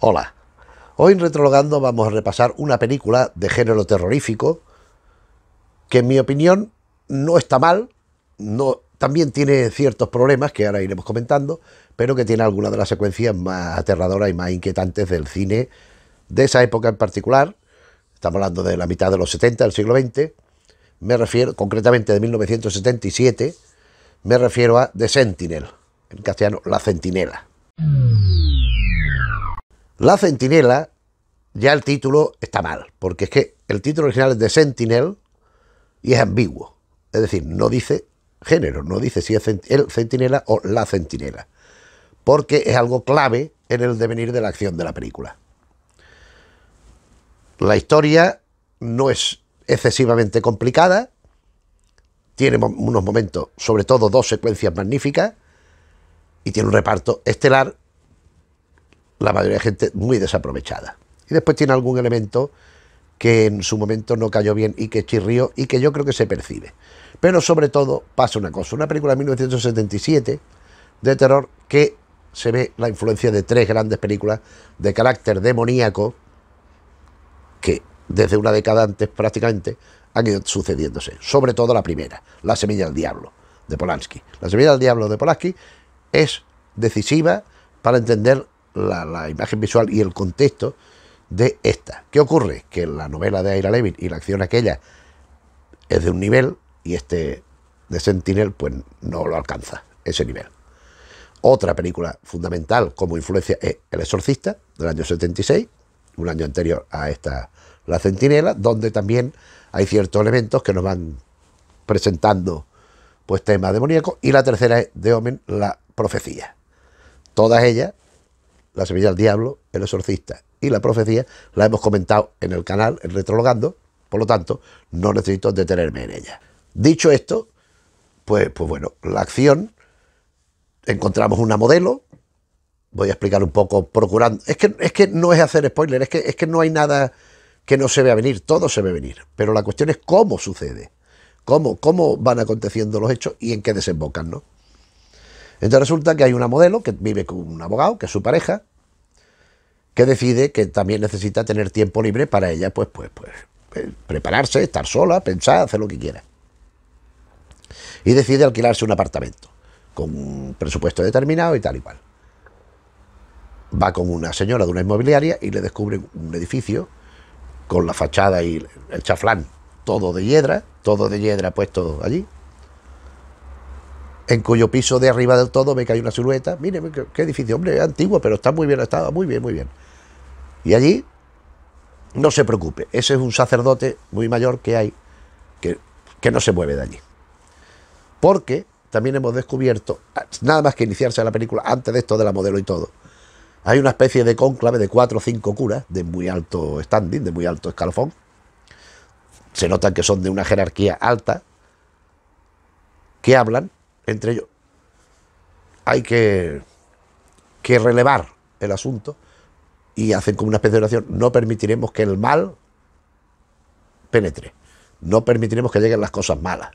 Hola, hoy en Retrologando vamos a repasar una película de género terrorífico que en mi opinión no está mal, no, también tiene ciertos problemas que ahora iremos comentando, pero que tiene algunas de las secuencias más aterradoras y más inquietantes del cine de esa época en particular, estamos hablando de la mitad de los 70 del siglo XX, me refiero concretamente de 1977, me refiero a The Sentinel, en castellano La Centinela. La centinela, ya el título está mal, porque es que el título original es de Sentinel y es ambiguo. Es decir, no dice género, no dice si es el centinela o la centinela, porque es algo clave en el devenir de la acción de la película. La historia no es excesivamente complicada, tiene unos momentos, sobre todo dos secuencias magníficas, y tiene un reparto estelar la mayoría de gente muy desaprovechada. Y después tiene algún elemento que en su momento no cayó bien y que chirrió y que yo creo que se percibe. Pero sobre todo pasa una cosa, una película de 1977 de terror que se ve la influencia de tres grandes películas de carácter demoníaco que desde una década antes prácticamente han ido sucediéndose. Sobre todo la primera, La Semilla del Diablo, de Polanski. La Semilla del Diablo de Polanski es decisiva para entender la, imagen visual y el contexto de esta. ¿Qué ocurre? Que la novela de Aira Levin y la acción aquella es de un nivel y este de Sentinel pues no lo alcanza ese nivel. Otra película fundamental como influencia es El Exorcista del año 76, un año anterior a esta La Centinela, donde también hay ciertos elementos que nos van presentando pues temas demoníacos y la tercera es de Omen, la profecía. Todas ellas la semilla del diablo, El exorcista y la profecía, la hemos comentado en el canal, en Retrologando, por lo tanto, no necesito detenerme en ella. Dicho esto, pues, pues bueno, la acción, encontramos una modelo, voy a explicar un poco procurando, es que, es que no es hacer spoiler, es que, es que no hay nada que no se vea venir, todo se ve venir, pero la cuestión es cómo sucede, cómo, cómo van aconteciendo los hechos y en qué desembocan, ¿no? Entonces resulta que hay una modelo que vive con un abogado, que es su pareja, que decide que también necesita tener tiempo libre para ella, pues, pues, pues, eh, prepararse, estar sola, pensar, hacer lo que quiera. Y decide alquilarse un apartamento con un presupuesto determinado y tal y cual. Va con una señora de una inmobiliaria y le descubre un edificio con la fachada y el chaflán todo de hiedra, todo de hiedra puesto allí, en cuyo piso de arriba del todo me cae una silueta. Mire, qué, edificio, hombre, antiguo, pero está muy bien, estaba muy bien, muy bien. Y allí, no se preocupe, ese es un sacerdote muy mayor que hay, que, que no se mueve de allí. Porque también hemos descubierto, nada más que iniciarse la película, antes de esto de la modelo y todo, hay una especie de cónclave de cuatro o cinco curas de muy alto standing, de muy alto escalofón. Se notan que son de una jerarquía alta, que hablan entre ellos. Hay que, que relevar el asunto y hacen como una especie de oración, no permitiremos que el mal penetre, no permitiremos que lleguen las cosas malas.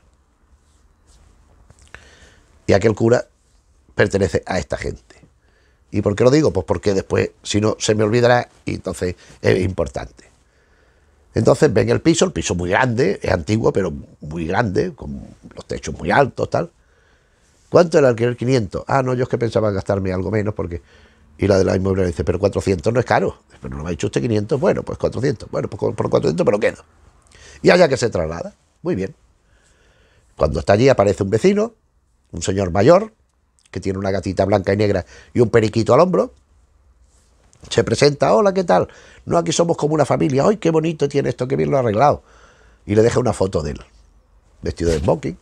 Y aquel cura pertenece a esta gente. ¿Y por qué lo digo? Pues porque después, si no, se me olvidará y entonces es importante. Entonces ven el piso, el piso muy grande, es antiguo, pero muy grande, con los techos muy altos, tal. ¿Cuánto era el alquiler? 500. Ah, no, yo es que pensaba gastarme algo menos porque y la de la inmobiliaria dice, pero 400 no es caro. Pero no me ha dicho usted 500, bueno, pues 400. Bueno, pues por 400 pero quedo. Y allá que se traslada. Muy bien. Cuando está allí aparece un vecino, un señor mayor, que tiene una gatita blanca y negra y un periquito al hombro. Se presenta, hola, ¿qué tal? No, aquí somos como una familia. ¡Ay, qué bonito tiene esto, qué bien lo ha arreglado! Y le deja una foto de él, vestido de smoking,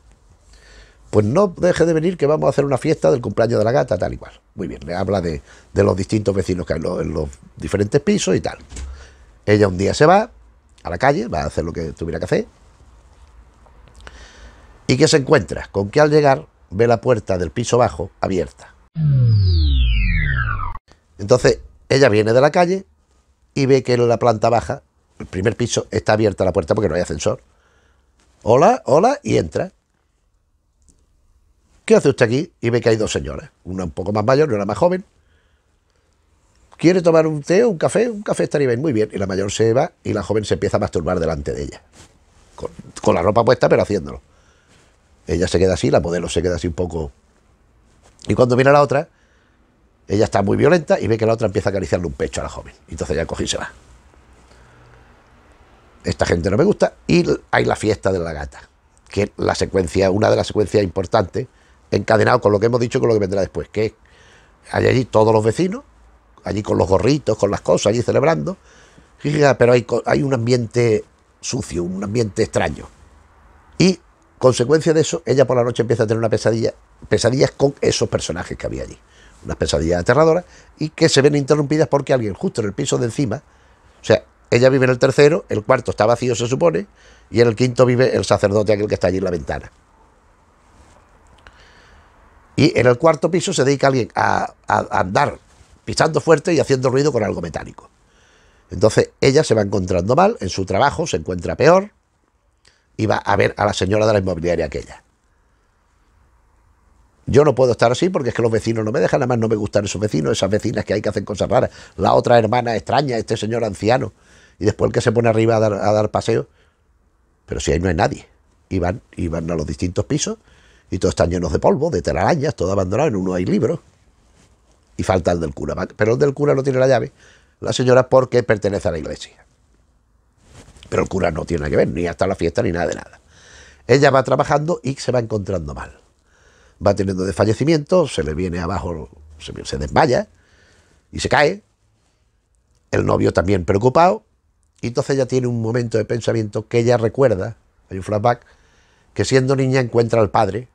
pues no deje de venir que vamos a hacer una fiesta del cumpleaños de la gata, tal y cual. Muy bien, le habla de, los distintos vecinos que hay en los, diferentes pisos y tal. Ella un día se va a la calle, va a hacer lo que tuviera que hacer. ¿Y que se encuentra? Con que al llegar ve la puerta del piso bajo abierta. Entonces, ella viene de la calle y ve que en la planta baja, el primer piso, está abierta la puerta porque no hay ascensor. Hola, hola, y entra. ¿qué hace usted aquí? Y ve que hay dos señoras. una un poco más mayor y una más joven. ¿Quiere tomar un té o un café? Un café estaría bien, muy bien. Y la mayor se va y la joven se empieza a masturbar delante de ella. Con, la ropa puesta, pero haciéndolo. Ella se queda así, la modelo se queda así un poco. Y cuando viene la otra, ella está muy violenta y ve que la otra empieza a acariciarle un pecho a la joven. Entonces ya cogí y se va. Esta gente no me gusta. Y hay la fiesta de la gata, que la secuencia, una de las secuencias importantes encadenado con lo que hemos dicho y con lo que vendrá después, que hay allí todos los vecinos, allí con los gorritos, con las cosas, allí celebrando, ah, pero hay, hay un ambiente sucio, un ambiente extraño. Y consecuencia de eso, ella por la noche empieza a tener una pesadilla, pesadillas con esos personajes que había allí, unas pesadillas aterradoras y que se ven interrumpidas porque alguien justo en el piso de encima, o sea, ella vive en el tercero, el cuarto está vacío se supone, y en el quinto vive el sacerdote aquel que está allí en la ventana. Y en el cuarto piso se dedica alguien a, andar pisando fuerte y haciendo ruido con algo metálico. Entonces ella se va encontrando mal, en su trabajo se encuentra peor y va a ver a la señora de la inmobiliaria aquella. Yo no puedo estar así porque es que los vecinos no me dejan, además no me gustan esos vecinos, esas vecinas que hay que hacen cosas raras, la otra hermana extraña, este señor anciano, y después el que se pone arriba a dar, paseo. Pero si ahí no hay nadie, y van, y van a los distintos pisos y todos están llenos de polvo, de telarañas, todo abandonado. En uno hay libros. Y falta el del cura. Pero el del cura no tiene la llave. La señora porque pertenece a la iglesia. Pero el cura no tiene nada que ver, ni hasta la fiesta, ni nada de nada. Ella va trabajando y se va encontrando mal. Va teniendo desfallecimiento, se le viene abajo, se, se desmaya y se cae. El novio también preocupado. Y entonces ella tiene un momento de pensamiento que ella recuerda, hay un flashback, que siendo niña encuentra al padre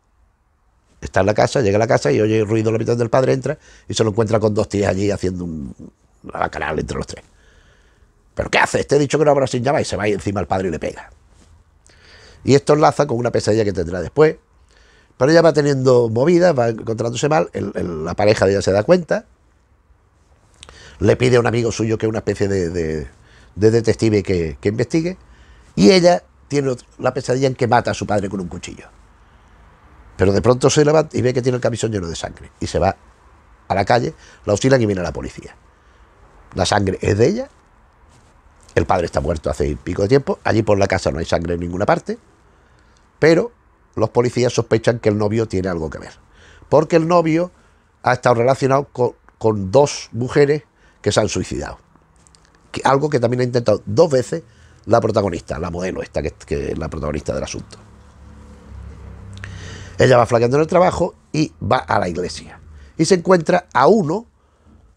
está en la casa, llega a la casa y oye el ruido en la mitad del padre, entra y se lo encuentra con dos tías allí haciendo un, una entre los tres. ¿Pero qué hace? Este dicho que no habrá sin llamar y se va encima al padre y le pega. Y esto enlaza con una pesadilla que tendrá después. Pero ella va teniendo movidas, va encontrándose mal, la pareja de ella se da cuenta, le pide a un amigo suyo que es una especie de, de, detective que investigue, y ella tiene la pesadilla en que mata a su padre con un cuchillo. Pero de pronto se levanta y ve que tiene el camisón lleno de sangre. Y se va a la calle, la oscilan y viene la policía. La sangre es de ella. El padre está muerto hace pico de tiempo. Allí por la casa no hay sangre en ninguna parte. Pero los policías sospechan que el novio tiene algo que ver. Porque el novio ha estado relacionado con, dos mujeres que se han suicidado. Que, algo que también ha intentado dos veces la protagonista, la modelo esta, que es la protagonista del asunto. Ella va flaqueando en el trabajo y va a la iglesia. Y se encuentra a uno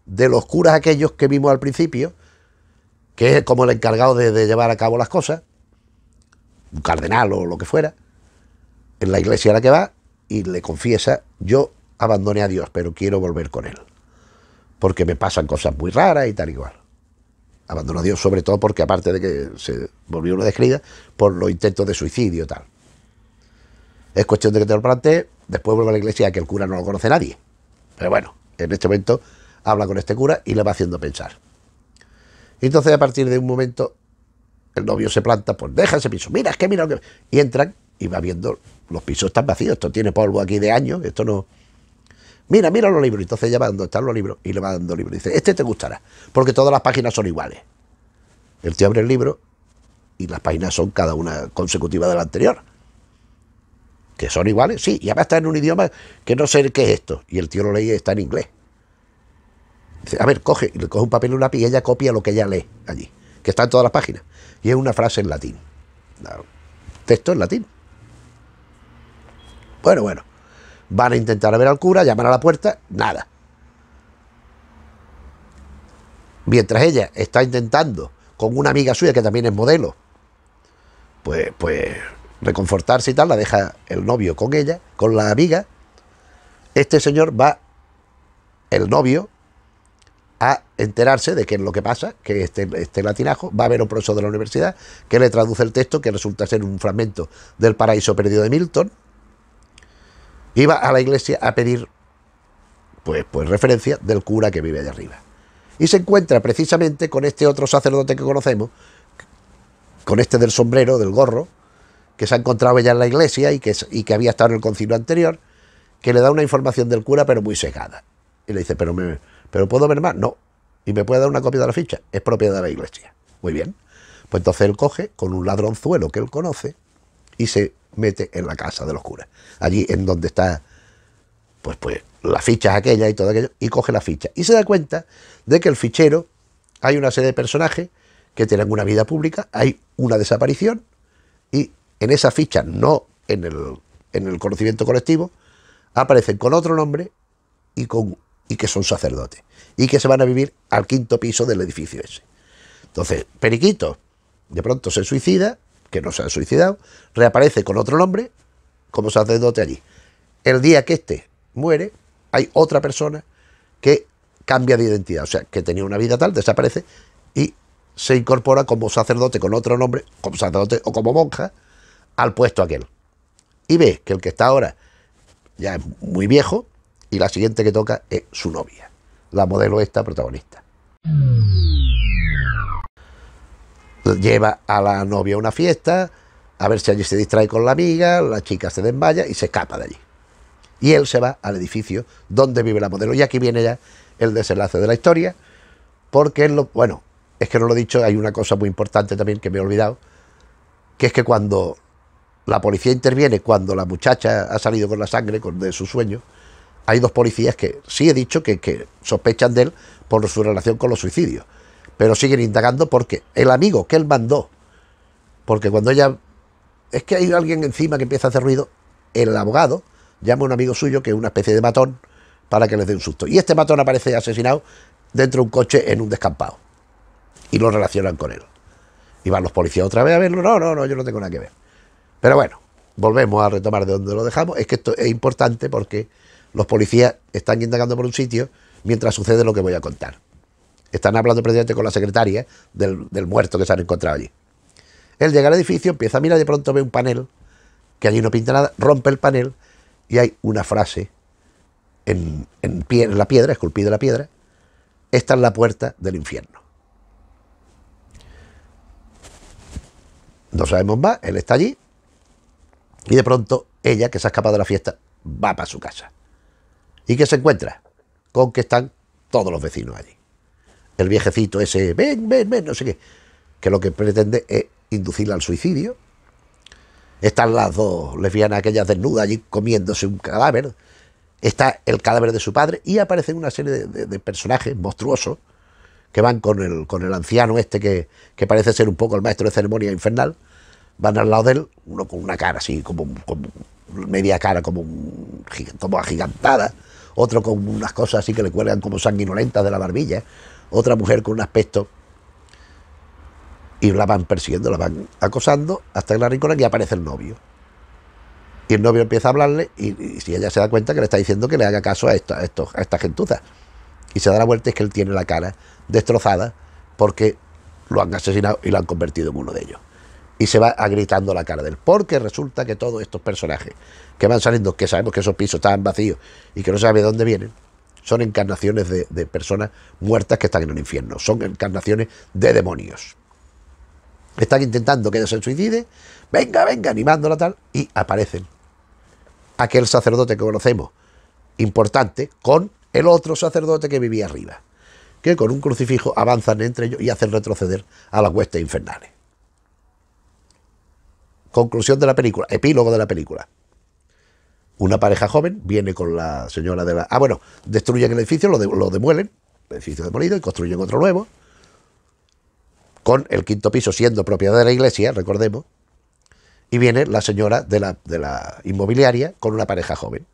de los curas aquellos que vimos al principio, que es como el encargado de, llevar a cabo las cosas, un cardenal o lo que fuera, en la iglesia a la que va y le confiesa, yo abandoné a Dios, pero quiero volver con Él, porque me pasan cosas muy raras y tal igual. Abandonó a Dios sobre todo porque aparte de que se volvió una descrida, por los intentos de suicidio y tal. Es cuestión de que te lo plantees, después vuelve a la iglesia, que el cura no lo conoce nadie. Pero bueno, en este momento habla con este cura y le va haciendo pensar. Y entonces a partir de un momento el novio se planta, pues deja ese piso, mira, es que mira lo que... Y entran y va viendo, los pisos están vacíos, esto tiene polvo aquí de años, esto no... Mira, mira los libros, entonces ya va dando, están los libros y le va dando libros. Dice, este te gustará, porque todas las páginas son iguales. El tío abre el libro y las páginas son cada una consecutiva de la anterior que son iguales, sí, y además está en un idioma que no sé qué es esto. Y el tío lo lee está en inglés. a ver, coge, le coge un papel y una lápiz y ella copia lo que ella lee allí, que está en todas las páginas. Y es una frase en latín. texto en latín. Bueno, bueno. Van a intentar ver al cura, llaman a la puerta, nada. Mientras ella está intentando con una amiga suya que también es modelo, pues, pues reconfortarse y tal, la deja el novio con ella, con la amiga. Este señor va, el novio, a enterarse de qué es lo que pasa, que este, este latinajo va a ver a un profesor de la universidad que le traduce el texto que resulta ser un fragmento del Paraíso Perdido de Milton. va a la iglesia a pedir pues, pues referencia del cura que vive de arriba. Y se encuentra precisamente con este otro sacerdote que conocemos, con este del sombrero, del gorro, que se ha encontrado ya en la iglesia y que, y que había estado en el concilio anterior, que le da una información del cura, pero muy secada. Y le dice, pero, pero ¿puedo ver más? No. ¿Y me puede dar una copia de la ficha? Es propiedad de la iglesia. Muy bien. Pues entonces él coge con un ladronzuelo que él conoce y se mete en la casa de los curas. Allí en donde está, pues, pues, las fichas aquella y todo aquello, y coge la ficha. Y se da cuenta de que el fichero hay una serie de personajes que tienen una vida pública, hay una desaparición y en esa ficha, no en el, en el conocimiento colectivo, aparecen con otro nombre y, con, y que son sacerdotes y que se van a vivir al quinto piso del edificio ese. Entonces, Periquito de pronto se suicida, que no se ha suicidado, reaparece con otro nombre como sacerdote allí. El día que éste muere, hay otra persona que cambia de identidad, o sea, que tenía una vida tal, desaparece y se incorpora como sacerdote con otro nombre, como sacerdote o como monja, al puesto aquel. Y ve que el que está ahora ya es muy viejo y la siguiente que toca es su novia, la modelo esta protagonista. Lleva a la novia a una fiesta, a ver si allí se distrae con la amiga, la chica se desmaya y se escapa de allí. Y él se va al edificio donde vive la modelo. Y aquí viene ya el desenlace de la historia, porque es lo, bueno, es que no lo he dicho, hay una cosa muy importante también que me he olvidado, que es que cuando la policía interviene cuando la muchacha ha salido con la sangre con, de su sueño. Hay dos policías que sí he dicho que, que sospechan de él por su relación con los suicidios, pero siguen indagando porque el amigo que él mandó, porque cuando ella... Es que hay alguien encima que empieza a hacer ruido, el abogado llama a un amigo suyo que es una especie de matón para que les dé un susto. Y este matón aparece asesinado dentro de un coche en un descampado. Y lo relacionan con él. Y van los policías otra vez a verlo. No, no, no, yo no tengo nada que ver. Pero bueno, volvemos a retomar de donde lo dejamos. Es que esto es importante porque los policías están indagando por un sitio mientras sucede lo que voy a contar. Están hablando precisamente con la secretaria del, muerto que se han encontrado allí. Él llega al edificio, empieza a mirar, de pronto ve un panel, que allí no pinta nada, rompe el panel y hay una frase en, en la piedra, esculpida en la piedra, esta es la puerta del infierno. No sabemos más, él está allí, y de pronto, ella, que se ha escapado de la fiesta, va para su casa. ¿Y qué se encuentra? Con que están todos los vecinos allí. El viejecito ese, ven, ven, ven, no sé qué, que lo que pretende es inducirla al suicidio. Están las dos lesbianas aquellas desnudas allí comiéndose un cadáver. Está el cadáver de su padre y aparecen una serie de, personajes monstruosos que van con el, con el anciano este que, que parece ser un poco el maestro de ceremonia infernal van al lado de él, uno con una cara así, como, media cara, como, un, como agigantada, otro con unas cosas así que le cuelgan como sanguinolentas de la barbilla, otra mujer con un aspecto. Y la van persiguiendo, la van acosando hasta que la rincona y aparece el novio. Y el novio empieza a hablarle y, si ella se da cuenta que le está diciendo que le haga caso a, a esta gentuza. Y se da la vuelta y es que él tiene la cara destrozada porque lo han asesinado y lo han convertido en uno de ellos y se va gritando la cara del porque resulta que todos estos personajes que van saliendo, que sabemos que esos pisos están vacíos y que no sabe de dónde vienen, son encarnaciones de, personas muertas que están en el infierno, son encarnaciones de demonios. Están intentando que no se suicide, venga, venga, animándola tal, y aparecen. Aquel sacerdote que conocemos, importante, con el otro sacerdote que vivía arriba, que con un crucifijo avanzan entre ellos y hacen retroceder a las huestes infernales. Conclusión de la película, epílogo de la película. Una pareja joven viene con la señora de la... Ah, bueno, destruyen el edificio, lo, demuelen, el edificio demolido, y construyen otro nuevo, con el quinto piso siendo propiedad de la iglesia, recordemos, y viene la señora de la, de la inmobiliaria con una pareja joven.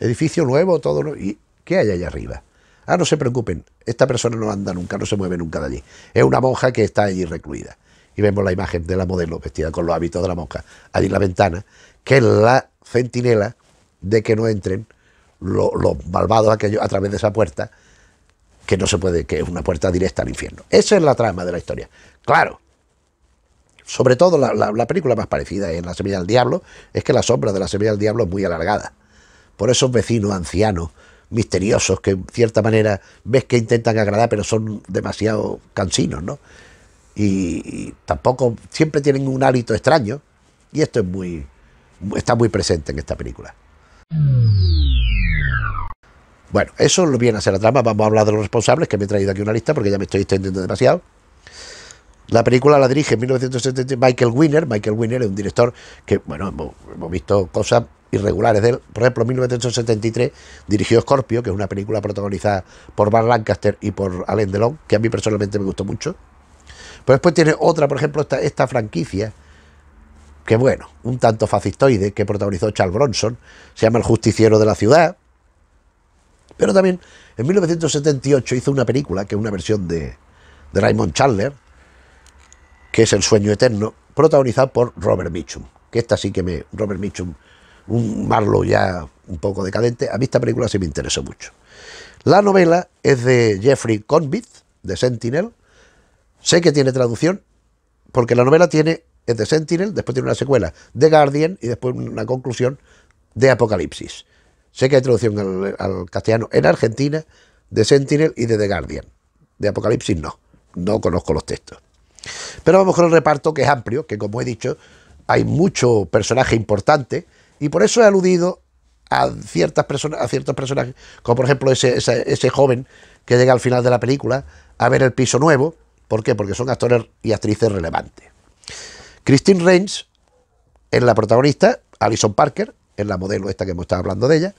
Edificio nuevo, todo ¿y qué hay allá arriba? Ah, no se preocupen, esta persona no anda nunca, no se mueve nunca de allí. Es una monja que está allí recluida y vemos la imagen de la modelo vestida con los hábitos de la mosca allí en la ventana, que es la centinela de que no entren los, malvados aquellos a través de esa puerta, que no se puede, que es una puerta directa al infierno. Esa es la trama de la historia. Claro, sobre todo la, la, película más parecida en La Semilla del Diablo, es que la sombra de la Semilla del Diablo es muy alargada. Por esos vecinos ancianos, misteriosos, que en cierta manera ves que intentan agradar, pero son demasiado cansinos, ¿no? y tampoco siempre tienen un hálito extraño y esto es muy está muy presente en esta película. Bueno, eso lo viene a ser la trama. Vamos a hablar de los responsables, que me he traído aquí una lista porque ya me estoy extendiendo demasiado. La película la dirige en 1970 Michael Winner. Michael Winner es un director que, bueno, hemos, visto cosas irregulares de él. Por ejemplo, 1973 dirigió Scorpio, que es una película protagonizada por Van Lancaster y por Alain Delon, que a mí personalmente me gustó mucho. Pero después tiene otra, por ejemplo, esta, franquicia, que bueno, un tanto fascistoide, que protagonizó Charles Bronson, se llama El Justiciero de la Ciudad. Pero también en 1978 hizo una película, que es una versión de, de Raymond Chandler, que es El Sueño Eterno, protagonizada por Robert Mitchum. Que esta sí que me. Robert Mitchum, un marlo ya un poco decadente. A mí esta película sí me interesó mucho. La novela es de Jeffrey Convict, de Sentinel, Sé que tiene traducción, porque la novela tiene de Sentinel, después tiene una secuela, de Guardian y después una conclusión de Apocalipsis. Sé que hay traducción al, castellano en Argentina de Sentinel y de The Guardian. De Apocalipsis no, no conozco los textos. Pero vamos con el reparto que es amplio, que como he dicho, hay mucho personaje importante y por eso he aludido a ciertas personas, a ciertos personajes, como por ejemplo ese joven que llega al final de la película a ver el piso nuevo ¿Por qué? Porque son actores y actrices relevantes. Christine Reigns es la protagonista, Alison Parker es la modelo esta que hemos estado hablando de ella.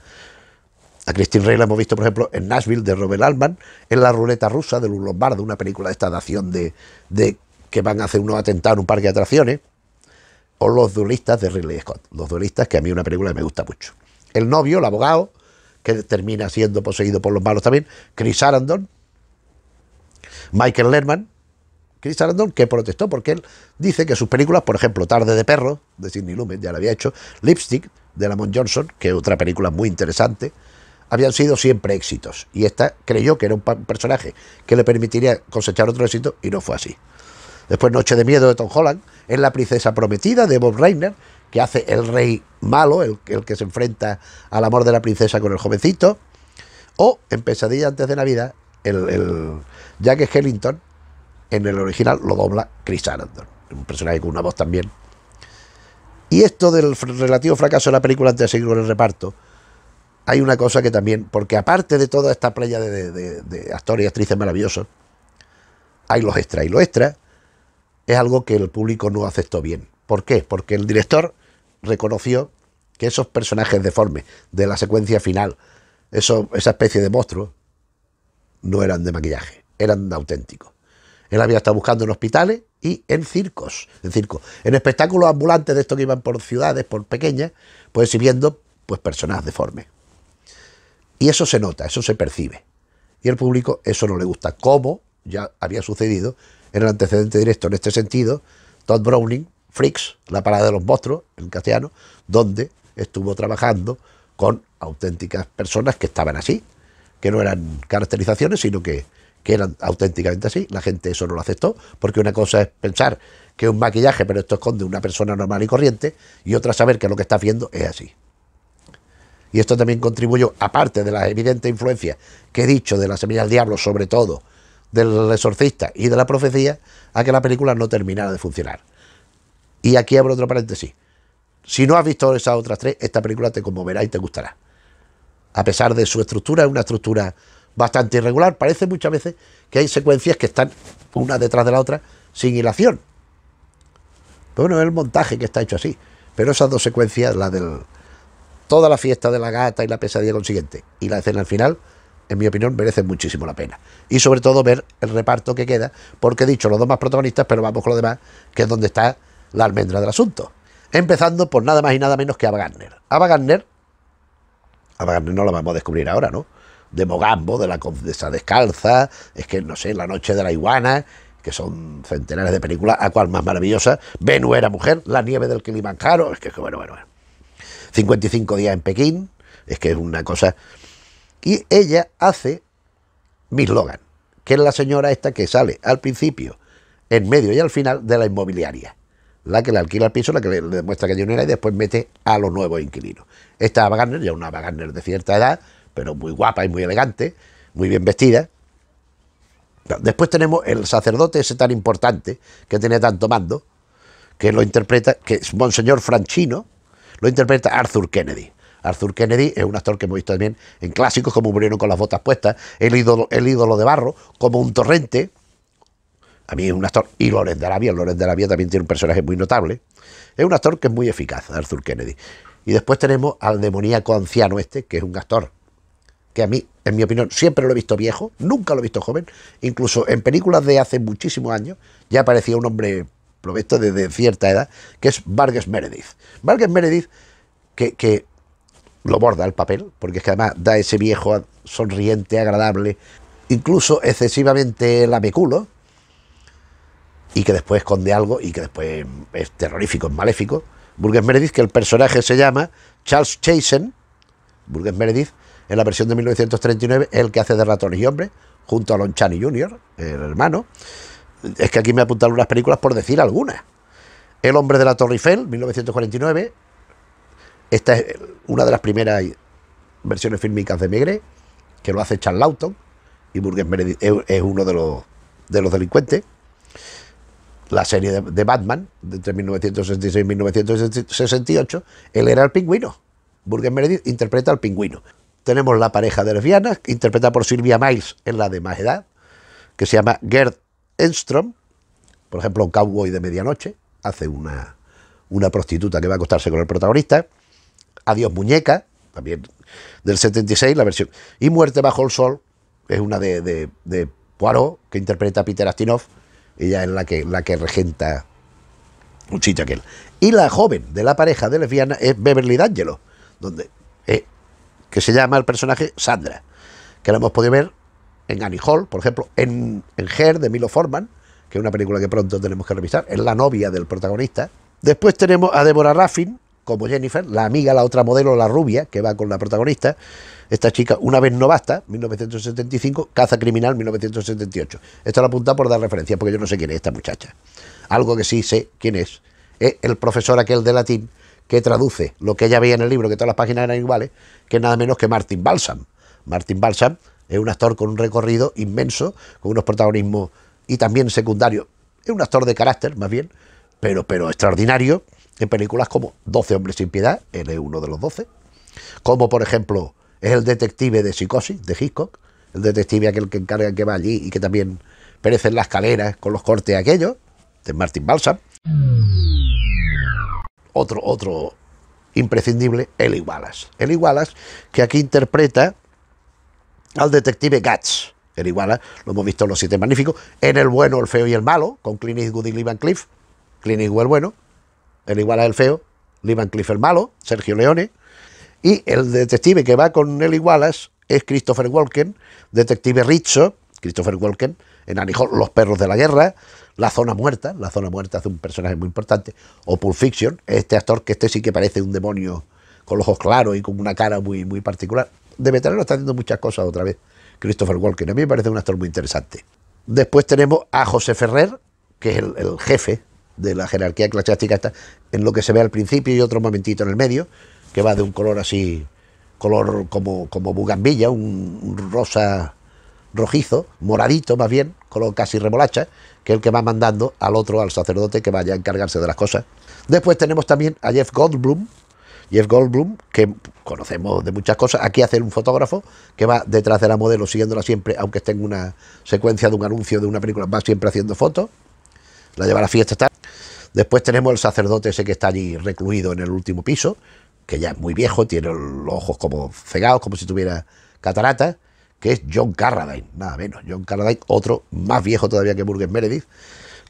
A Christine Reigns la hemos visto, por ejemplo, en Nashville de Robert Altman, en La ruleta rusa de Luz Lombardo, una película de esta de de, que van a hacer unos atentados en un parque de atracciones. O Los duelistas de Ridley Scott. Los duelistas, que a mí una película que me gusta mucho. El novio, el abogado, que termina siendo poseído por los malos también. Chris Arandon, Michael Lerman, Chris Sarandon, que protestó porque él dice que sus películas, por ejemplo, Tarde de Perro, de Sidney Lumet, ya la había hecho, Lipstick, de Lamont Johnson, que es otra película muy interesante, habían sido siempre éxitos. Y esta creyó que era un personaje que le permitiría cosechar otro éxito y no fue así. Después Noche de Miedo de Tom Holland, es la princesa prometida de Bob Reiner, que hace el rey malo, el, que se enfrenta al amor de la princesa con el jovencito. O en Pesadilla antes de Navidad, el, el Jack Hellington, en el original lo dobla Chris Sarandon, un personaje con una voz también. Y esto del relativo fracaso de la película antes de seguir con el reparto, hay una cosa que también, porque aparte de toda esta playa de, actores y actrices maravillosos, hay los extras. Y los extras es algo que el público no aceptó bien. ¿Por qué? Porque el director reconoció que esos personajes deformes de la secuencia final, esa especie de monstruo, no eran de maquillaje, eran auténticos. Él había estado buscando en hospitales y en circos, en circos, en espectáculos ambulantes de estos que iban por ciudades, por pequeñas, pues viendo pues personas deformes. Y eso se nota, eso se percibe. Y el público eso no le gusta. Como ya había sucedido en el antecedente directo en este sentido, Todd Browning, Freaks, la parada de los monstruos, en castellano, donde estuvo trabajando con auténticas personas que estaban así, que no eran caracterizaciones, sino que que eran auténticamente así. La gente eso no lo aceptó, porque una cosa es pensar que es un maquillaje, pero esto esconde una persona normal y corriente, y otra saber que lo que está viendo es así. Y esto también contribuyó, aparte de las evidente influencias que he dicho de la semilla del diablo, sobre todo del resorcista y de la profecía, a que la película no terminara de funcionar. Y aquí abro otro paréntesis. Si no has visto esas otras tres, esta película te conmoverá y te gustará. A pesar de su estructura, es una estructura bastante irregular. Parece muchas veces que hay secuencias que están una detrás de la otra sin hilación. bueno, es el montaje que está hecho así. Pero esas dos secuencias, la del toda la fiesta de la gata y la pesadilla consiguiente y la escena al final, en mi opinión, merecen muchísimo la pena. Y sobre todo ver el reparto que queda, porque he dicho los dos más protagonistas, pero vamos con lo demás, que es donde está la almendra del asunto. Empezando por nada más y nada menos que Ava Gardner. Ava Gardner, Ava Gardner no la vamos a descubrir ahora, ¿no? de Mogambo, de la Condesa Descalza, es que no sé, La Noche de la Iguana, que son centenares de películas, a cual más maravillosa, Venus era mujer, La Nieve del Kilimanjaro, es que bueno, bueno, bueno. 55 días en Pekín, es que es una cosa. Y ella hace Miss Logan, que es la señora esta que sale al principio, en medio y al final de la inmobiliaria. La que le alquila el piso, la que le, demuestra que hay era... y después mete a los nuevos inquilinos. Esta Wagner ya una Wagner de cierta edad, pero muy guapa y muy elegante, muy bien vestida. Después tenemos el sacerdote ese tan importante, que tiene tanto mando, que lo interpreta, que es Monseñor Franchino, lo interpreta Arthur Kennedy. Arthur Kennedy es un actor que hemos visto también en clásicos como Murieron con las botas puestas, El ídolo, de barro, como un torrente. A mí es un actor, y Lorenz de Arabia, Lorenz de la Arabia también tiene un personaje muy notable. Es un actor que es muy eficaz, Arthur Kennedy. Y después tenemos al demoníaco anciano este, que es un actor que a mí, en mi opinión, siempre lo he visto viejo, nunca lo he visto joven, incluso en películas de hace muchísimos años ya aparecía un hombre provisto desde cierta edad, que es Vargas Meredith. Vargas Meredith, que, lo borda el papel, porque es que además da ese viejo sonriente, agradable, incluso excesivamente lameculo, y que después esconde algo y que después es terrorífico, es maléfico. Burgess Meredith, que el personaje se llama Charles Chasen, Burgess Meredith, en la versión de 1939, es el que hace de Ratones y Hombres, junto a Lon Chaney Jr., el hermano. Es que aquí me apuntan unas películas por decir algunas. El hombre de la Torre Eiffel, 1949. Esta es una de las primeras versiones fílmicas de Megre, que lo hace Charles Lawton, y Burgess Meredith es uno de los, delincuentes. La serie de, Batman, entre 1966 y 1968, él era el pingüino. Burgess Meredith interpreta al pingüino tenemos la pareja de lesbianas, interpretada por Silvia Miles en la de más edad, que se llama Gerd Enstrom, por ejemplo, un cowboy de medianoche, hace una, una prostituta que va a acostarse con el protagonista, Adiós Muñeca, también del 76, la versión, y Muerte bajo el sol, es una de, de, Poirot, que interpreta a Peter Astinoff, ella es la que, la que regenta un aquel. Y la joven de la pareja de lesbiana es Beverly D'Angelo, donde que se llama el personaje Sandra, que la hemos podido ver en Annie Hall, por ejemplo, en, en Her de Milo Forman, que es una película que pronto tenemos que revisar, es la novia del protagonista. Después tenemos a Deborah Raffin como Jennifer, la amiga, la otra modelo, la rubia, que va con la protagonista. Esta chica, Una vez no basta, 1975, Caza Criminal, 1978. Esto lo apunta por dar referencia, porque yo no sé quién es esta muchacha. Algo que sí sé quién es, es el profesor aquel de latín que traduce lo que ella veía en el libro, que todas las páginas eran iguales, que nada menos que Martin Balsam. Martin Balsam es un actor con un recorrido inmenso, con unos protagonismos y también secundarios. Es un actor de carácter, más bien, pero, pero extraordinario, en películas como 12 hombres sin piedad, él es uno de los 12, como por ejemplo es el detective de Psicosis, de Hitchcock, el detective aquel que encarga que va allí y que también perece en las escaleras con los cortes aquellos, de Martin Balsam otro, otro imprescindible, Eli Wallace. el Wallace, que aquí interpreta al detective Gats. el Wallace, lo hemos visto en Los Siete Magníficos, en El Bueno, El Feo y El Malo, con Clint Eastwood y Lee Van Cleef, Clint el bueno, Eli Wallace el feo, Lee Van el malo, Sergio Leone. Y el detective que va con Eli Wallace es Christopher Walken, detective Richo, Christopher Walken, en Anijón, Los Perros de la Guerra, la Zona Muerta, La Zona Muerta hace un personaje muy importante, o Pulp Fiction, este actor que este sí que parece un demonio con los ojos claros y con una cara muy, muy particular. De veterano está haciendo muchas cosas otra vez, Christopher Walken, a mí me parece un actor muy interesante. Después tenemos a José Ferrer, que es el, jefe de la jerarquía eclesiástica, en lo que se ve al principio y otro momentito en el medio, que va de un color así, color como, como bugambilla, un rosa rojizo, moradito más bien, color casi remolacha, que es el que va mandando al otro, al sacerdote que vaya a encargarse de las cosas. Después tenemos también a Jeff Goldblum, Jeff Goldblum, que conocemos de muchas cosas, aquí hace un fotógrafo que va detrás de la modelo siguiéndola siempre, aunque esté en una secuencia de un anuncio de una película, va siempre haciendo fotos, la lleva a la fiesta tal. Después tenemos el sacerdote ese que está allí recluido en el último piso, que ya es muy viejo, tiene los ojos como cegados, como si tuviera cataratas, que es John Carradine, nada menos. John Carradine, otro más viejo todavía que Burgess Meredith,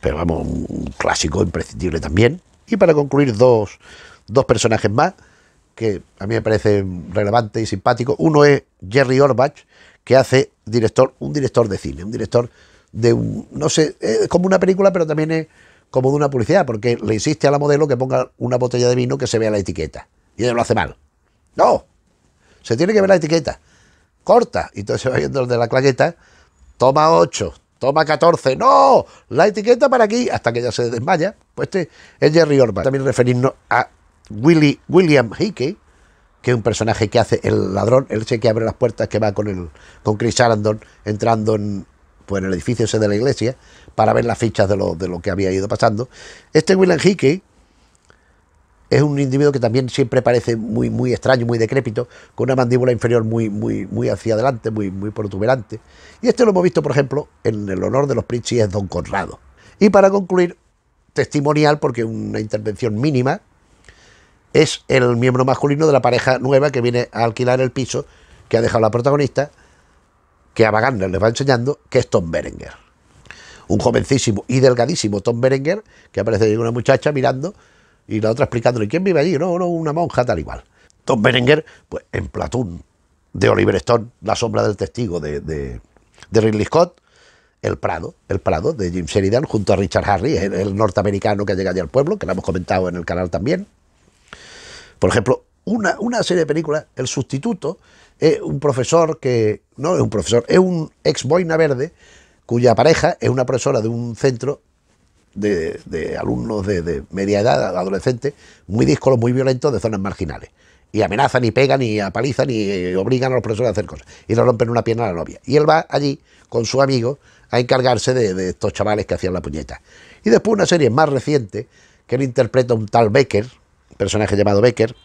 pero vamos, un clásico imprescindible también. Y para concluir, dos, personajes más que a mí me parecen relevantes y simpáticos. Uno es Jerry Orbach, que hace director, un director de cine, un director de no sé, es como una película, pero también es como de una publicidad, porque le insiste a la modelo que ponga una botella de vino que se vea la etiqueta. Y ella lo hace mal. No, se tiene que ver la etiqueta corta. Y entonces va viendo el de la claqueta, toma 8, toma 14, no, la etiqueta para aquí, hasta que ya se desmaya. Pues este es Jerry Orban. También referirnos a Willy, William Hickey, que es un personaje que hace el ladrón, el cheque que abre las puertas, que va con, el, con Chris Arandon entrando en, pues, el edificio ese de la iglesia para ver las fichas de lo, de lo que había ido pasando. Este William Hickey es un individuo que también siempre parece muy, muy extraño, muy decrépito, con una mandíbula inferior muy, muy, muy hacia adelante, muy, muy protuberante. Y este lo hemos visto, por ejemplo, en el honor de los es Don Conrado. Y para concluir, testimonial, porque una intervención mínima, es el miembro masculino de la pareja nueva que viene a alquilar el piso que ha dejado la protagonista, que a Wagner les va enseñando, que es Tom Berenger. Un jovencísimo y delgadísimo Tom Berenger, que aparece de una muchacha mirando y la otra y ¿quién vive allí? No, no, una monja tal igual. Tom Berenger, pues en Platón de Oliver Stone, La sombra del testigo de, de, Ridley Scott, El Prado, El Prado de Jim Sheridan junto a Richard Harry, el, norteamericano que llega allí al pueblo, que lo hemos comentado en el canal también. Por ejemplo, una, una serie de películas, El sustituto, es un profesor que, no es un profesor, es un ex boina verde cuya pareja es una profesora de un centro de, alumnos de, media edad, adolescentes, muy díscolos, muy violentos de zonas marginales. Y amenazan, y pegan, y apalizan, y eh, obligan a los profesores a hacer cosas. Y le rompen una pierna a la novia. Y él va allí con su amigo a encargarse de, estos chavales que hacían la puñeta. Y después una serie más reciente que él interpreta un tal Becker, personaje llamado Becker,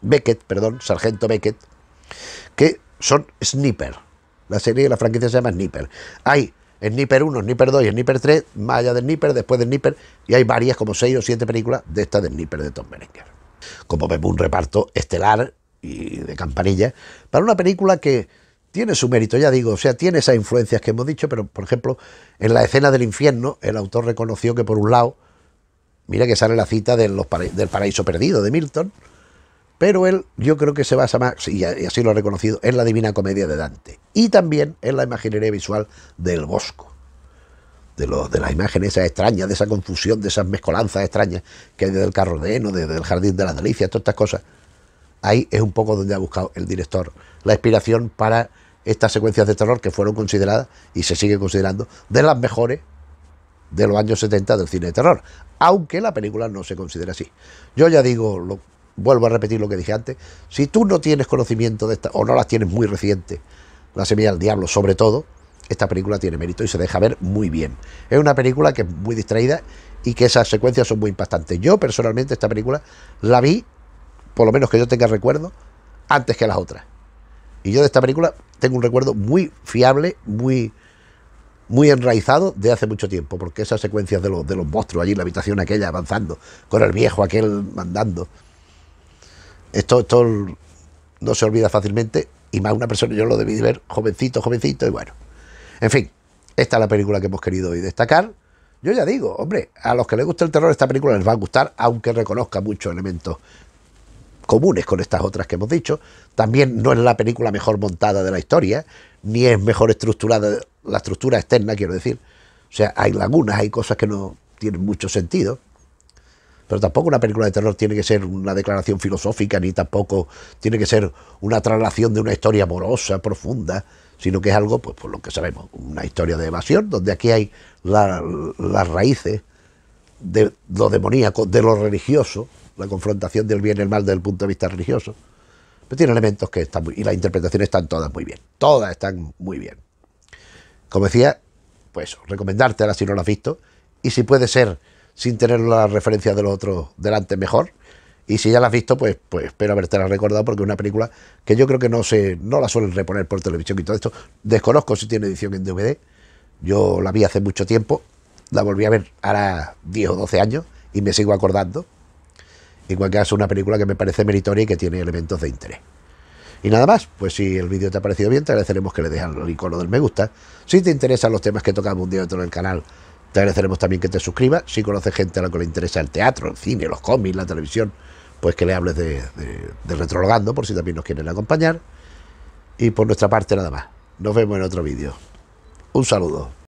Beckett, perdón, Sargento Beckett, que son Sniper. La serie de la franquicia se llama Sniper. Hay Sniper 1, Sniper 2 y Sniper 3, más allá de Sniper, después de Sniper, y hay varias, como 6 o 7 películas de esta de Sniper de Tom Berenger. Como vemos, un reparto estelar y de campanilla. para una película que tiene su mérito, ya digo, o sea, tiene esas influencias que hemos dicho, pero por ejemplo, en la escena del infierno, el autor reconoció que por un lado, mira que sale la cita del paraíso perdido de Milton, pero él, yo creo que se basa más, y así lo ha reconocido, en la Divina Comedia de Dante y también en la imaginería visual del Bosco, de, de las imágenes esas extrañas, de esa confusión, de esas mezcolanzas extrañas que hay el carro de heno, el jardín de las delicias, todas estas cosas. Ahí es un poco donde ha buscado el director la inspiración para estas secuencias de terror que fueron consideradas y se sigue considerando de las mejores de los años 70 del cine de terror, aunque la película no se considera así. Yo ya digo, lo, vuelvo a repetir lo que dije antes, si tú no tienes conocimiento de esta, o no las tienes muy reciente, La semilla del diablo sobre todo, esta película tiene mérito y se deja ver muy bien. Es una película que es muy distraída y que esas secuencias son muy impactantes. Yo personalmente esta película la vi, por lo menos que yo tenga recuerdo, antes que las otras. Y yo de esta película tengo un recuerdo muy fiable, muy, muy enraizado de hace mucho tiempo, porque esas secuencias de los, de los monstruos allí, ...en la habitación aquella avanzando, con el viejo aquel mandando, esto, esto no se olvida fácilmente y más una persona, yo lo debí ver jovencito, jovencito y bueno. En fin, esta es la película que hemos querido hoy destacar. Yo ya digo, hombre, a los que les gusta el terror esta película les va a gustar, aunque reconozca muchos elementos comunes con estas otras que hemos dicho. También no es la película mejor montada de la historia, ni es mejor estructurada la estructura externa, quiero decir. O sea, hay lagunas, hay cosas que no tienen mucho sentido pero tampoco una película de terror tiene que ser una declaración filosófica, ni tampoco tiene que ser una traslación de una historia amorosa, profunda, sino que es algo, pues por lo que sabemos, una historia de evasión, donde aquí hay las raíces de lo demoníaco, de lo religioso, la confrontación del bien y el mal desde el punto de vista religioso. Pero tiene elementos que están muy, y las interpretaciones están todas muy bien, todas están muy bien. Como decía, pues recomendártela si no la has visto, y si puede ser sin tener la referencia de otro delante mejor. Y si ya la has visto, pues, pues espero haberte la recordado porque es una película que yo creo que no se no la suelen reponer por televisión y todo esto. Desconozco si tiene edición en DVD. Yo la vi hace mucho tiempo, la volví a ver ahora 10 o 12 años y me sigo acordando. Igual que es una película que me parece meritoria y que tiene elementos de interés. Y nada más, pues si el vídeo te ha parecido bien, te agradeceremos que le dejes el icono del me gusta. Si te interesan los temas que tocamos un día dentro del canal, te agradeceremos también que te suscribas. Si conoces gente a la que le interesa el teatro, el cine, los cómics, la televisión, pues que le hables de, de Retrologando por si también nos quieren acompañar. Y por nuestra parte nada más. Nos vemos en otro vídeo. Un saludo.